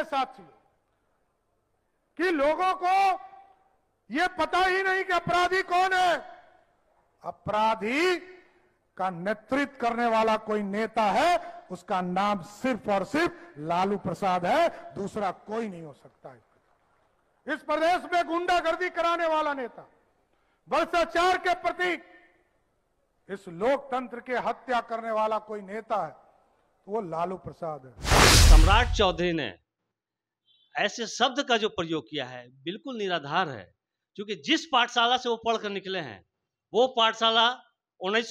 मेरे साथियों कि लोगों को यह पता ही नहीं कि अपराधी कौन है अपराधी का नेतृत्व करने वाला कोई नेता है उसका नाम सिर्फ और सिर्फ लालू प्रसाद है दूसरा कोई नहीं हो सकता है। इस प्रदेश में गुंडागर्दी कराने वाला नेता भ्रष्टाचार के प्रतीक इस लोकतंत्र के हत्या करने वाला कोई नेता है तो वो लालू प्रसाद है सम्राट चौधरी ने ऐसे शब्द का जो प्रयोग किया है बिल्कुल निराधार है क्योंकि जिस पाठशाला से वो पढ़कर निकले हैं वो पाठशाला उन्नीस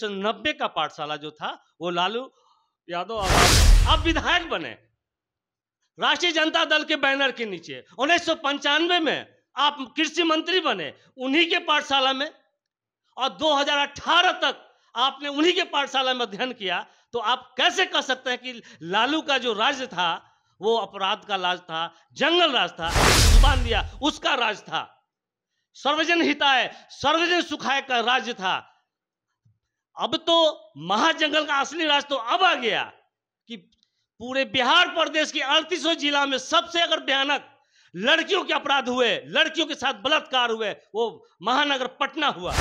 का पाठशाला जो था वो लालू यादव अब विधायक बने राष्ट्रीय जनता दल के बैनर के नीचे उन्नीस में आप कृषि मंत्री बने उन्हीं के पाठशाला में और 2018 तक आपने उन्हीं के पाठशाला में अध्ययन किया तो आप कैसे कह सकते हैं कि लालू का जो राज्य था वो अपराध का राज था जंगल राज था बांध दिया उसका राज था सर्वजन हिताय सर्वजन सुखाय का राज्य था अब तो महाजंगल का असली राज तो अब आ गया कि पूरे बिहार प्रदेश के अड़तीसों जिला में सबसे अगर भयानक लड़कियों के अपराध हुए लड़कियों के साथ बलात्कार हुए वो महानगर पटना हुआ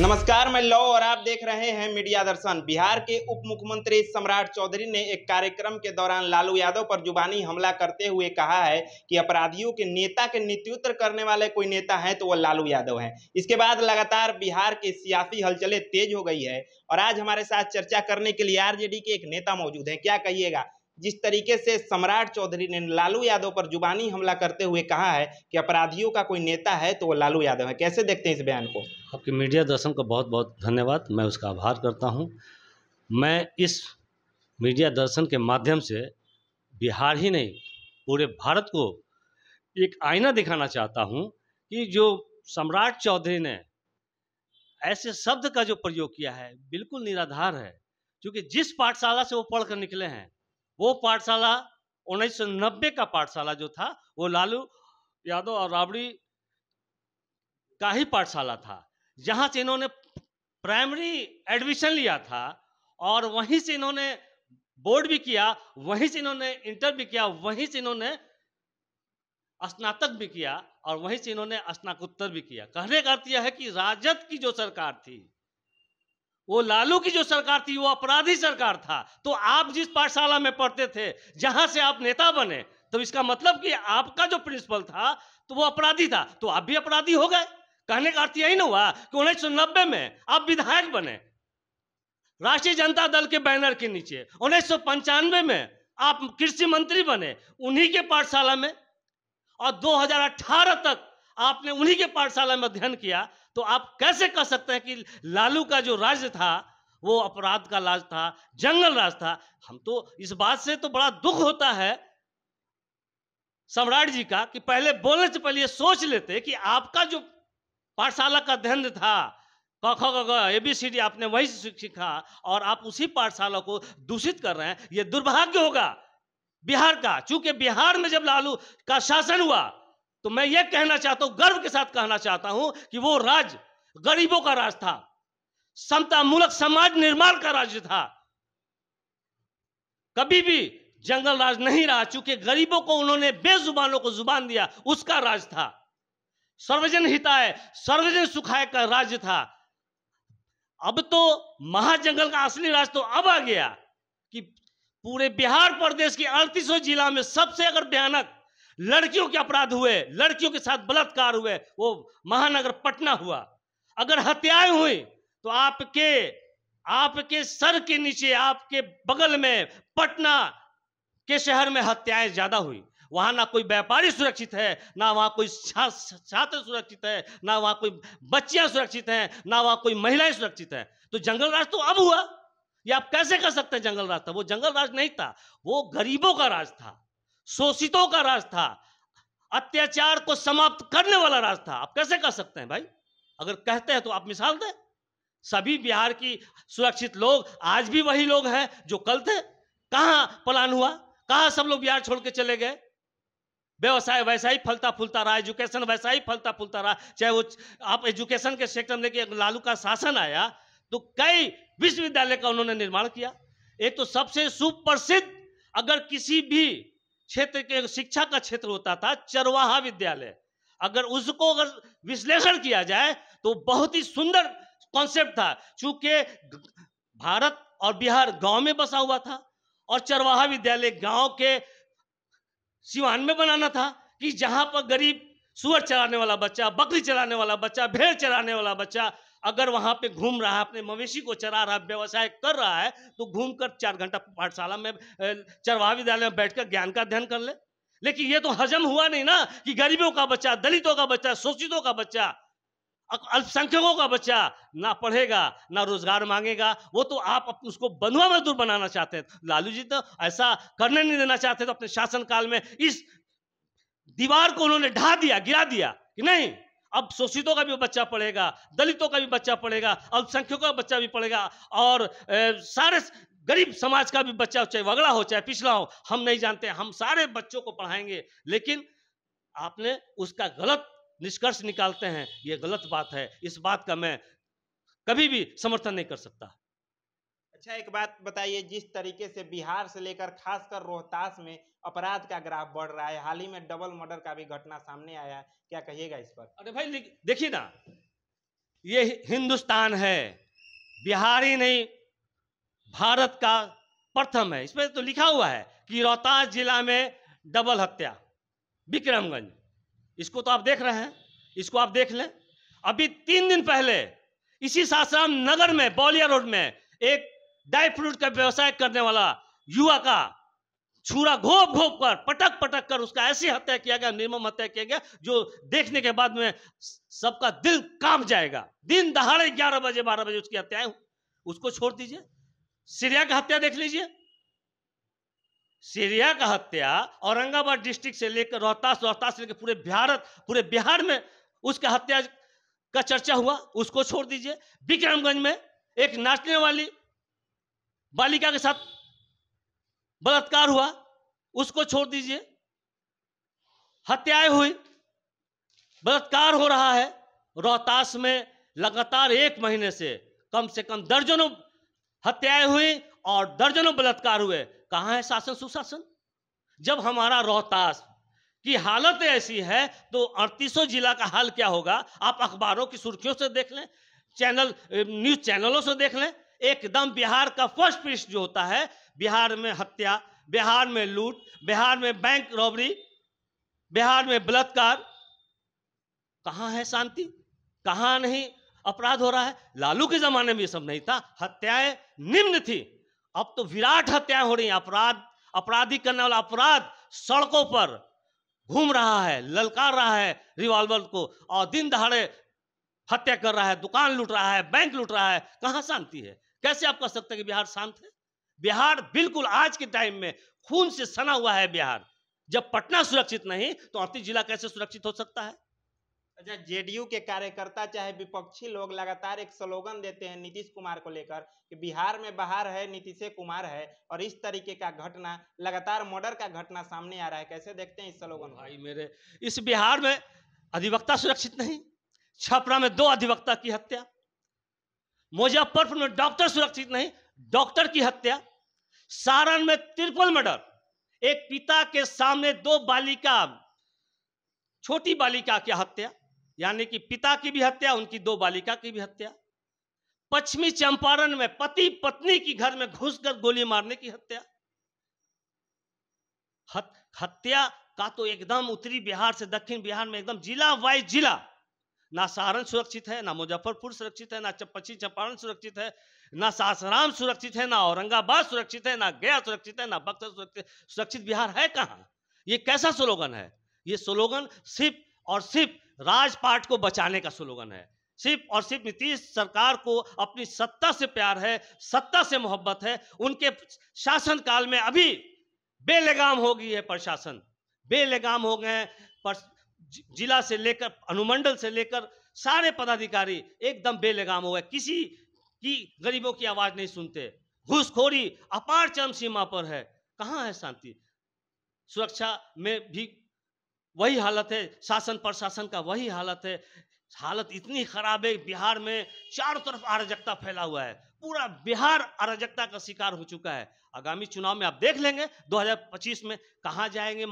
नमस्कार मैं लो और आप देख रहे हैं मीडिया दर्शन बिहार के उप मुख्यमंत्री सम्राट चौधरी ने एक कार्यक्रम के दौरान लालू यादव पर जुबानी हमला करते हुए कहा है कि अपराधियों के नेता के नेतृत्व करने वाले कोई नेता हैं तो वह लालू यादव हैं इसके बाद लगातार बिहार की सियासी हलचले तेज हो गई है और आज हमारे साथ चर्चा करने के लिए आर के एक नेता मौजूद है क्या कहिएगा जिस तरीके से सम्राट चौधरी ने लालू यादव पर जुबानी हमला करते हुए कहा है कि अपराधियों का कोई नेता है तो वो लालू यादव है कैसे देखते हैं इस बयान को आपके मीडिया दर्शन का बहुत बहुत धन्यवाद मैं उसका आभार करता हूँ मैं इस मीडिया दर्शन के माध्यम से बिहार ही नहीं पूरे भारत को एक आईना दिखाना चाहता हूँ कि जो सम्राट चौधरी ने ऐसे शब्द का जो प्रयोग किया है बिल्कुल निराधार है क्योंकि जिस पाठशाला से वो पढ़कर निकले हैं वो पाठशाला नब्बे का पाठशाला जो था वो लालू यादव और राबड़ी का ही पाठशाला था जहाँ से इन्होंने प्राइमरी एडमिशन लिया था और वहीं से इन्होंने बोर्ड भी किया वहीं से इन्होंने इंटर भी किया वहीं से इन्होंने स्नातक भी किया और वहीं से इन्होंने स्नाकोत्तर भी किया कहने का अर्थ यह है कि राजद की जो सरकार थी वो लालू की जो सरकार थी वो अपराधी सरकार था तो आप जिस पाठशाला में पढ़ते थे जहां से आप नेता बने तो इसका मतलब कि आपका जो प्रिंसिपल था तो वो अपराधी था तो आप भी अपराधी हो गए कहने का अर्थ यही ना हुआ कि उन्नीस सौ नब्बे में आप विधायक बने राष्ट्रीय जनता दल के बैनर के नीचे उन्नीस सौ पंचानवे में आप कृषि मंत्री बने उन्हीं के पाठशाला में और 2018 तक आपने उन्हीं के पाठशाला में अध्ययन किया तो आप कैसे कह सकते हैं कि लालू का जो राज्य था वो अपराध का राज था जंगल राज था हम तो इस बात से तो बड़ा दुख होता है सम्राट जी का कि पहले बोलने से पहले ये सोच लेते कि आपका जो पाठशाला का अध्ययन था क ख ग ए बी सी डी आपने वहीं से सीखा और आप उसी पाठशाला को दूषित कर रहे हैं ये दुर्भाग्य होगा बिहार का चूंकि बिहार में जब लालू का शासन हुआ तो मैं ये कहना चाहता हूं गर्व के साथ कहना चाहता हूं कि वो राज गरीबों का राज था समता मूलक समाज निर्माण का राज्य था कभी भी जंगल राज नहीं रहा चूंकि गरीबों को उन्होंने बेजुबानों को जुबान दिया उसका राज था सर्वजन हिताय सर्वजन सुखाय का राज्य था अब तो महाजंगल का असली राज तो अब आ गया कि पूरे बिहार प्रदेश के अड़तीसों जिला में सबसे अगर भयानक लड़कियों के अपराध हुए लड़कियों के साथ बलात्कार हुए वो महानगर पटना हुआ अगर हत्याएं हुई तो आपके आपके सर के नीचे आपके बगल में पटना के शहर में हत्याएं ज्यादा हुई वहां ना कोई व्यापारी सुरक्षित है ना वहां कोई छात्र सुरक्षित है ना वहां कोई बच्चियां सुरक्षित हैं ना वहां कोई महिलाएं सुरक्षित हैं तो जंगल राज तो अब हुआ ये आप कैसे कर सकते हैं जंगल राज था वो जंगल राज नहीं था वो गरीबों का राज था शोषितों का राज था अत्याचार को समाप्त करने वाला राज था आप कैसे कह सकते हैं भाई अगर कहते हैं तो आप मिसाल दें सभी बिहार की सुरक्षित लोग आज भी वही लोग हैं जो कल थे कहाँ पलान हुआ कहाँ सब लोग बिहार छोड़ के चले गए व्यवसाय वैसा ही फलता फूलता रहा एजुकेशन वैसा ही फलता फूलता रहा चाहे वो आप एजुकेशन के सेक्टर में लेके लालू का शासन आया तो कई विश्वविद्यालय का उन्होंने निर्माण किया एक तो सबसे सुप्रसिद्ध अगर किसी भी क्षेत्र के शिक्षा का क्षेत्र होता था चरवाहा विद्यालय अगर उसको अगर विश्लेषण किया जाए तो बहुत ही सुंदर कॉन्सेप्ट था चूंकि भारत और बिहार गांव में बसा हुआ था और चरवाहा विद्यालय गांव के सिवान में बनाना था कि जहां पर गरीब सुअर चलाने वाला बच्चा बकरी चलाने वाला बच्चा भेड़ चलाने वाला बच्चा अगर वहां पे घूम रहा है अपने मवेशी को चरा रहा है व्यवसाय कर रहा है तो घूमकर चार घंटा पाठशाला में चरवा विद्यालय में बैठकर ज्ञान का अध्ययन कर ले लेकिन ये तो हजम हुआ नहीं ना कि गरीबों का बच्चा दलितों का बच्चा शोषितों का बच्चा अल्पसंख्यकों का बच्चा ना पढ़ेगा ना रोजगार मांगेगा वो तो आप उसको बंधुआ मजदूर बनाना चाहते हैं लालू जी तो ऐसा करने नहीं देना चाहते तो अपने शासन काल में इस दीवार को उन्होंने ढा दिया गिरा दिया कि नहीं अब शोषितों का भी बच्चा पढ़ेगा दलितों का भी बच्चा पढ़ेगा अल्पसंख्यकों का बच्चा भी पढ़ेगा और सारे गरीब समाज का भी बच्चा हो चाहे वगड़ा हो चाहे पिछड़ा हो हम नहीं जानते हम सारे बच्चों को पढ़ाएंगे लेकिन आपने उसका गलत निष्कर्ष निकालते हैं ये गलत बात है इस बात का मैं कभी भी समर्थन नहीं कर सकता अच्छा एक बात बताइए जिस तरीके से बिहार से लेकर खासकर रोहतास में अपराध का ग्राफ बढ़ रहा है हाल ही में डबल मर्डर का भी घटना सामने आया क्या कहिएगा इस पर अरे भाई देखिए ना ये हिंदुस्तान है बिहार ही नहीं भारत का प्रथम है इसमें तो लिखा हुआ है कि रोहतास जिला में डबल हत्या विक्रमगंज इसको तो आप देख रहे हैं इसको आप देख लें अभी तीन दिन पहले इसी सासाराम नगर में बौलिया रोड में एक ड्राई फ्रूट का व्यवसाय करने वाला युवा का छुरा घोप घोप कर पटक पटक कर उसका ऐसी हत्या किया गया निर्मम हत्या किया गया जो देखने के बाद में सबका दिल काम जाएगा दिन दहाड़े ग्यारह बजे बारह बजे उसकी हत्याएं उसको छोड़ दीजिए सीरिया का हत्या देख लीजिए सीरिया का हत्या औरंगाबाद डिस्ट्रिक्ट से लेकर रोहतास रोहतास से लेकर पूरे भारत पूरे बिहार में उसका हत्या का चर्चा हुआ उसको छोड़ दीजिए विक्रमगंज में एक नाचने वाली बालिका के साथ बलात्कार हुआ उसको छोड़ दीजिए हत्याएं हुई बलात्कार हो रहा है रोहतास में लगातार एक महीने से कम से कम दर्जनों हत्याएं हुई और दर्जनों बलात्कार हुए कहाँ है शासन सुशासन जब हमारा रोहतास की हालत ऐसी है तो अड़तीसों जिला का हाल क्या होगा आप अखबारों की सुर्खियों से देख लें चैनल न्यूज चैनलों से देख लें एकदम बिहार का फर्स्ट पृष्ठ जो होता है बिहार में हत्या बिहार में लूट बिहार में बैंक रॉबरी बिहार में बलात्कार कहाँ है शांति कहाँ नहीं अपराध हो रहा है लालू के जमाने में ये सब नहीं था हत्याएं निम्न थी अब तो विराट हत्याएं हो रही हैं अपराध अपराधी करने वाला अपराध सड़कों पर घूम रहा है ललकार रहा है रिवॉल्वर को और दिन दहाड़े हत्या कर रहा है दुकान लूट रहा है बैंक लूट रहा है कहाँ शांति है कैसे आप कह सकते हैं कि बिहार शांत है बिहार बिल्कुल आज के टाइम में खून से सना हुआ है बिहार जब पटना सुरक्षित नहीं तो अड़तीस जिला कैसे सुरक्षित हो सकता है अच्छा जेडीयू के कार्यकर्ता चाहे विपक्षी लोग लगातार एक स्लोगन देते हैं नीतीश कुमार को लेकर कि बिहार में बाहर है नीतीश कुमार है और इस तरीके का घटना लगातार मर्डर का घटना सामने आ रहा है कैसे देखते हैं इस स्लोगन भाई मेरे इस बिहार में अधिवक्ता सुरक्षित नहीं छपरा में दो अधिवक्ता की हत्या मुजफ्फरपुर में डॉक्टर सुरक्षित नहीं डॉक्टर की हत्या सारण में त्रिपल मर्डर एक पिता के सामने दो बालिका छोटी बालिका की हत्या यानी कि पिता की भी हत्या उनकी दो बालिका की भी हत्या पश्चिमी चंपारण में पति पत्नी की घर में घुसकर गोली मारने की हत्या हत, हत्या का तो एकदम उत्तरी बिहार से दक्षिण बिहार में एकदम जिला वाइज जिला ना सारण सुरक्षित है ना मुजफ्फरपुर सुरक्षित है ना पश्चिम चंपारण सुरक्षित है ना सासाराम सुरक्षित है ना औरंगाबाद सुरक्षित है ना गया सुरक्षित है ना बक्सर सुरक्षित सुरक्षित बिहार है कहाँ ये कैसा स्लोगन है ये स्लोगन सिर्फ और सिर्फ राजपाट को बचाने का स्लोगन है सिर्फ और सिर्फ नीतीश सरकार को अपनी सत्ता से प्यार है सत्ता से मोहब्बत है उनके शासन काल में अभी बेलेगाम हो गई है प्रशासन बेलेगाम हो गए हैं जिला से लेकर अनुमंडल से लेकर सारे पदाधिकारी एकदम बेलगाम हो गए किसी की गरीबों की आवाज़ नहीं सुनते घुसखोरी अपार चरम सीमा पर है कहाँ है शांति सुरक्षा में भी वही हालत है शासन प्रशासन का वही हालत है हालत इतनी खराब है बिहार में चारों तरफ अराजकता फैला हुआ है पूरा बिहार अराजकता का शिकार हो चुका है आगामी चुनाव में आप देख लेंगे 2025 में कहाँ जाएंगे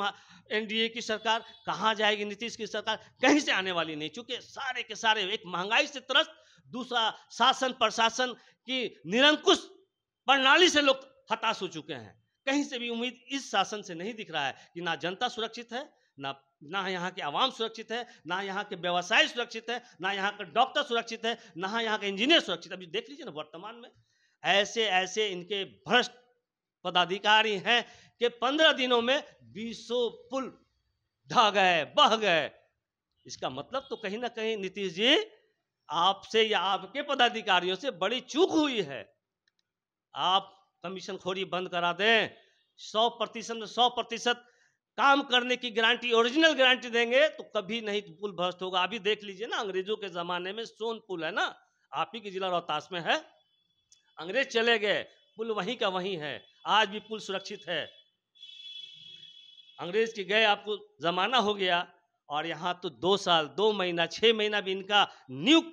एनडीए की सरकार कहाँ जाएगी नीतीश की सरकार कहीं से आने वाली नहीं चूंकि सारे के सारे एक महंगाई से त्रस्त दूसरा शासन प्रशासन की निरंकुश प्रणाली से लोग हताश हो चुके हैं कहीं से भी उम्मीद इस शासन से नहीं दिख रहा है कि ना जनता सुरक्षित है ना ना यहाँ के आवाम सुरक्षित है ना यहाँ के व्यवसाय सुरक्षित है ना यहाँ का डॉक्टर सुरक्षित है ना यहाँ का इंजीनियर सुरक्षित है अभी देख लीजिए ना वर्तमान में ऐसे ऐसे इनके भ्रष्ट पदाधिकारी हैं कि पंद्रह दिनों में बीसों पुल ढह गए बह गए इसका मतलब तो कहीं ना कहीं नीतीश जी आपसे या आपके पदाधिकारियों से बड़ी चूक हुई है आप कमीशन खोरी बंद करा दें सौ प्रतिशत में सौ प्रतिशत काम करने की गारंटी ओरिजिनल गारंटी देंगे तो कभी नहीं तो पुल भ्रष्ट होगा अभी देख लीजिए ना अंग्रेजों के जमाने में सोन पुल है ना आप ही के जिला रोहतास में है अंग्रेज चले गए पुल वहीं का वहीं है आज भी पुल सुरक्षित है अंग्रेज के गए आपको जमाना हो गया और यहाँ तो दो साल दो महीना छः महीना भी इनका नियुक्त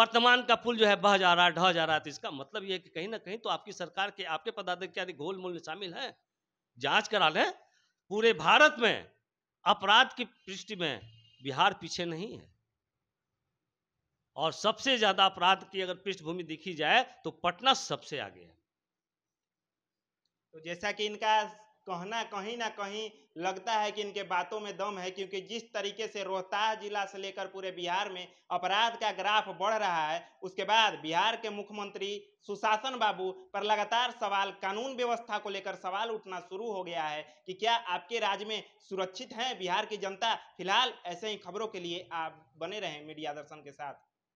वर्तमान का पुल जो है बह जा रहा है ढह जा रहा है तो इसका मतलब यह है कि कहीं ना कहीं तो आपकी सरकार के आपके पदाधिकारी घोल मूल्य शामिल हैं जांच करा लें पूरे भारत में अपराध की दृष्टि में बिहार पीछे नहीं है और सबसे ज्यादा अपराध की अगर पृष्ठभूमि देखी जाए तो पटना सबसे आगे है तो जैसा कि इनका कहना कहीं ना कहीं लगता है कि इनके बातों में दम है क्योंकि जिस तरीके से रोहतास जिला से लेकर पूरे बिहार में अपराध का ग्राफ बढ़ रहा है उसके बाद बिहार के मुख्यमंत्री सुशासन बाबू पर लगातार सवाल कानून व्यवस्था को लेकर सवाल उठना शुरू हो गया है कि क्या आपके राज्य में सुरक्षित है बिहार की जनता फिलहाल ऐसे ही खबरों के लिए आप बने रहें मीडिया दर्शन के साथ